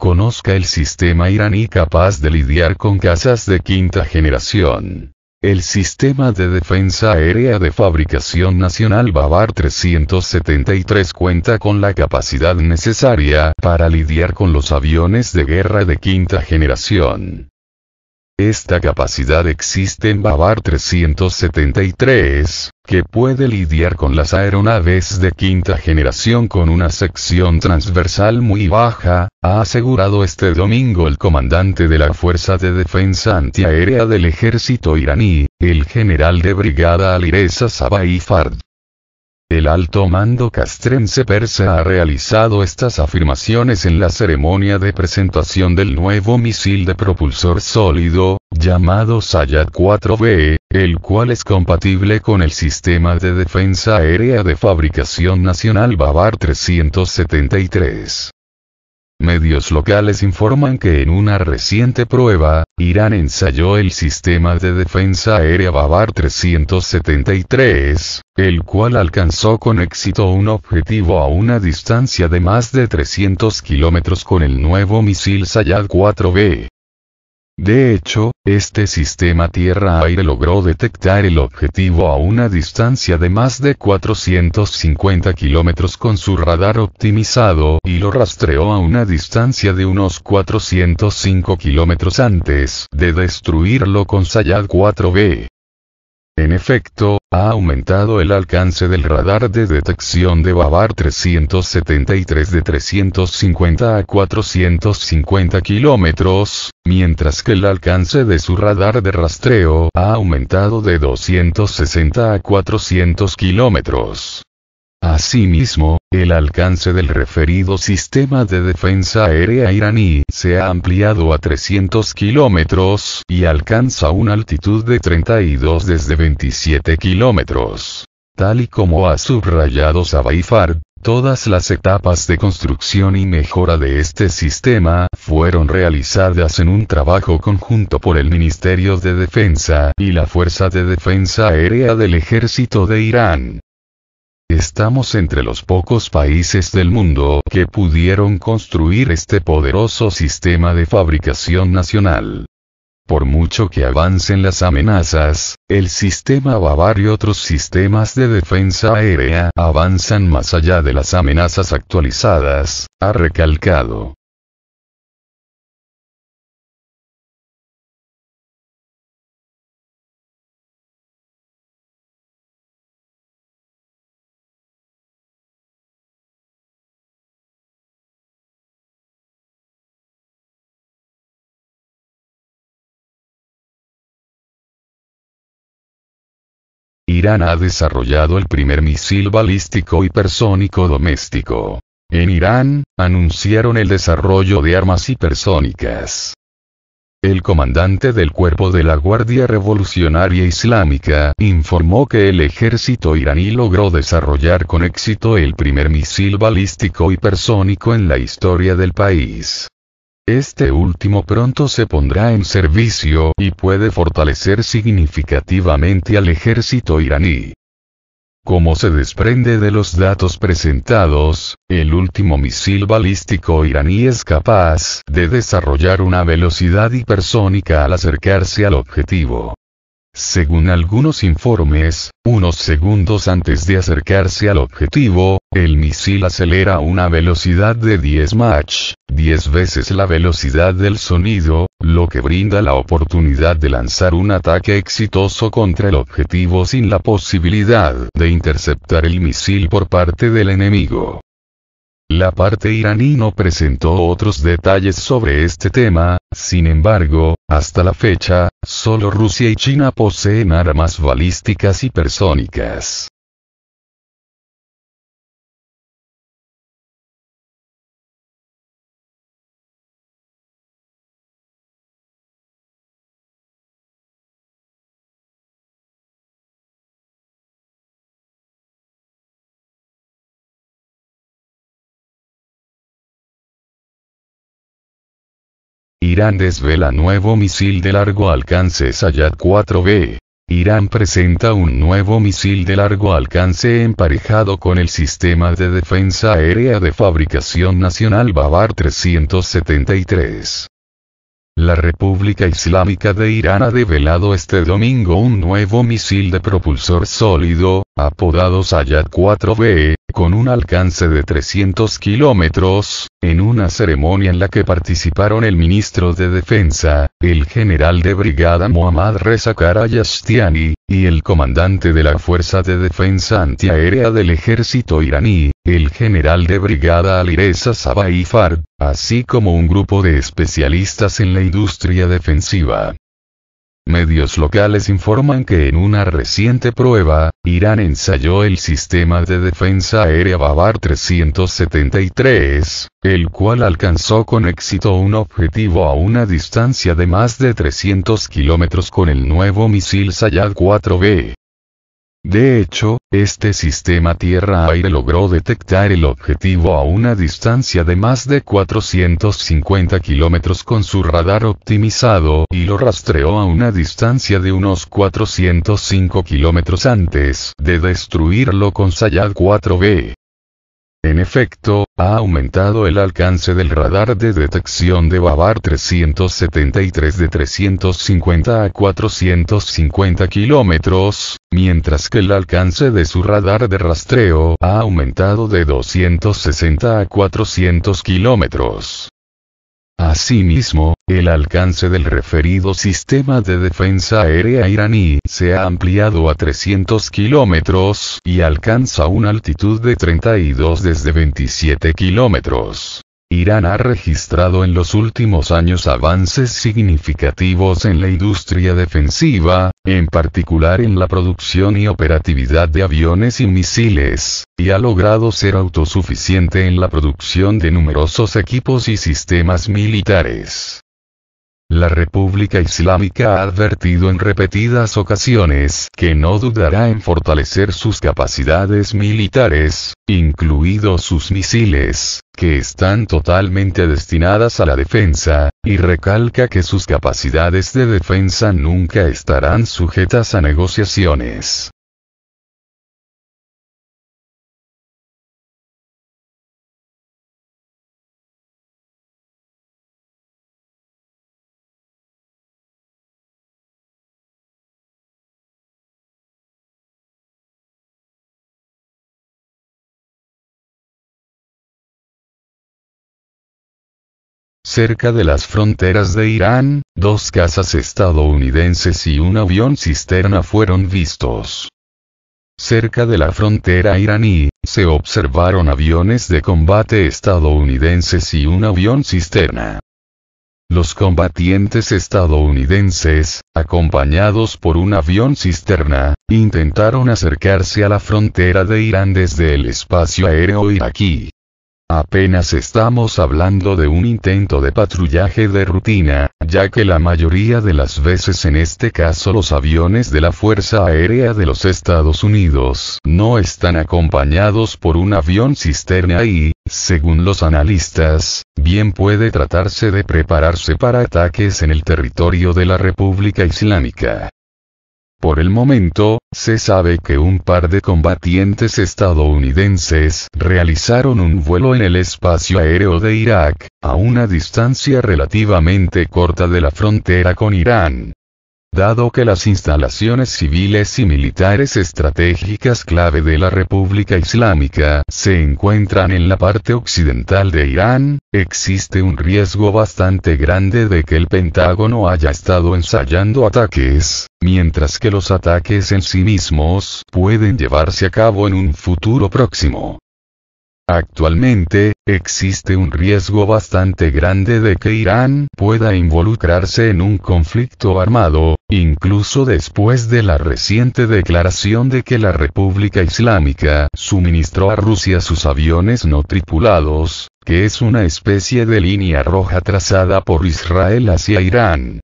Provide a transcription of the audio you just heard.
conozca el sistema iraní capaz de lidiar con casas de quinta generación. El sistema de defensa aérea de fabricación nacional Bavar 373 cuenta con la capacidad necesaria para lidiar con los aviones de guerra de quinta generación. Esta capacidad existe en babar 373, que puede lidiar con las aeronaves de quinta generación con una sección transversal muy baja, ha asegurado este domingo el comandante de la Fuerza de Defensa Antiaérea del Ejército iraní, el general de brigada Alireza Ifard. El alto mando castrense persa ha realizado estas afirmaciones en la ceremonia de presentación del nuevo misil de propulsor sólido, llamado Sayat 4B, el cual es compatible con el sistema de defensa aérea de fabricación nacional Bavar 373. Medios locales informan que en una reciente prueba, Irán ensayó el sistema de defensa aérea Babar 373, el cual alcanzó con éxito un objetivo a una distancia de más de 300 kilómetros con el nuevo misil Sayad 4B. De hecho, este sistema Tierra-Aire logró detectar el objetivo a una distancia de más de 450 kilómetros con su radar optimizado y lo rastreó a una distancia de unos 405 kilómetros antes de destruirlo con Sayad 4B. En efecto, ha aumentado el alcance del radar de detección de Babar 373 de 350 a 450 kilómetros, mientras que el alcance de su radar de rastreo ha aumentado de 260 a 400 kilómetros. Asimismo, el alcance del referido sistema de defensa aérea iraní se ha ampliado a 300 kilómetros y alcanza una altitud de 32 desde 27 kilómetros. Tal y como ha subrayado Sabaifar, todas las etapas de construcción y mejora de este sistema fueron realizadas en un trabajo conjunto por el Ministerio de Defensa y la Fuerza de Defensa Aérea del Ejército de Irán. Estamos entre los pocos países del mundo que pudieron construir este poderoso sistema de fabricación nacional. Por mucho que avancen las amenazas, el sistema Bavar y otros sistemas de defensa aérea avanzan más allá de las amenazas actualizadas, ha recalcado. Irán ha desarrollado el primer misil balístico hipersónico doméstico. En Irán, anunciaron el desarrollo de armas hipersónicas. El comandante del cuerpo de la Guardia Revolucionaria Islámica informó que el ejército iraní logró desarrollar con éxito el primer misil balístico hipersónico en la historia del país. Este último pronto se pondrá en servicio y puede fortalecer significativamente al ejército iraní. Como se desprende de los datos presentados, el último misil balístico iraní es capaz de desarrollar una velocidad hipersónica al acercarse al objetivo. Según algunos informes, unos segundos antes de acercarse al objetivo, el misil acelera a una velocidad de 10 Mach, 10 veces la velocidad del sonido, lo que brinda la oportunidad de lanzar un ataque exitoso contra el objetivo sin la posibilidad de interceptar el misil por parte del enemigo. La parte iraní no presentó otros detalles sobre este tema, sin embargo, hasta la fecha, solo Rusia y China poseen armas balísticas hipersónicas. Irán desvela nuevo misil de largo alcance Sayat 4B. Irán presenta un nuevo misil de largo alcance emparejado con el sistema de defensa aérea de fabricación nacional babar 373. La República Islámica de Irán ha develado este domingo un nuevo misil de propulsor sólido, apodado Sayat 4B, con un alcance de 300 kilómetros, en una ceremonia en la que participaron el ministro de Defensa, el general de brigada Mohammad Reza Karayashtiani, y el comandante de la Fuerza de Defensa Antiaérea del Ejército iraní, el general de brigada Alireza Sabahifar, así como un grupo de especialistas en la industria defensiva. Medios locales informan que en una reciente prueba, Irán ensayó el sistema de defensa aérea Babar 373, el cual alcanzó con éxito un objetivo a una distancia de más de 300 kilómetros con el nuevo misil Sayad 4B. De hecho, este sistema Tierra-Aire logró detectar el objetivo a una distancia de más de 450 kilómetros con su radar optimizado y lo rastreó a una distancia de unos 405 kilómetros antes de destruirlo con Sayad 4B. En efecto, ha aumentado el alcance del radar de detección de Babar 373 de 350 a 450 kilómetros, mientras que el alcance de su radar de rastreo ha aumentado de 260 a 400 kilómetros. Asimismo, el alcance del referido sistema de defensa aérea iraní se ha ampliado a 300 kilómetros y alcanza una altitud de 32 desde 27 kilómetros. Irán ha registrado en los últimos años avances significativos en la industria defensiva, en particular en la producción y operatividad de aviones y misiles, y ha logrado ser autosuficiente en la producción de numerosos equipos y sistemas militares. La República Islámica ha advertido en repetidas ocasiones que no dudará en fortalecer sus capacidades militares, incluidos sus misiles, que están totalmente destinadas a la defensa, y recalca que sus capacidades de defensa nunca estarán sujetas a negociaciones. cerca de las fronteras de Irán, dos casas estadounidenses y un avión cisterna fueron vistos. Cerca de la frontera iraní, se observaron aviones de combate estadounidenses y un avión cisterna. Los combatientes estadounidenses, acompañados por un avión cisterna, intentaron acercarse a la frontera de Irán desde el espacio aéreo iraquí. Apenas estamos hablando de un intento de patrullaje de rutina, ya que la mayoría de las veces en este caso los aviones de la Fuerza Aérea de los Estados Unidos no están acompañados por un avión cisterna y, según los analistas, bien puede tratarse de prepararse para ataques en el territorio de la República Islámica. Por el momento, se sabe que un par de combatientes estadounidenses realizaron un vuelo en el espacio aéreo de Irak, a una distancia relativamente corta de la frontera con Irán dado que las instalaciones civiles y militares estratégicas clave de la República Islámica se encuentran en la parte occidental de Irán, existe un riesgo bastante grande de que el Pentágono haya estado ensayando ataques, mientras que los ataques en sí mismos pueden llevarse a cabo en un futuro próximo. Actualmente, existe un riesgo bastante grande de que Irán pueda involucrarse en un conflicto armado, incluso después de la reciente declaración de que la República Islámica suministró a Rusia sus aviones no tripulados, que es una especie de línea roja trazada por Israel hacia Irán.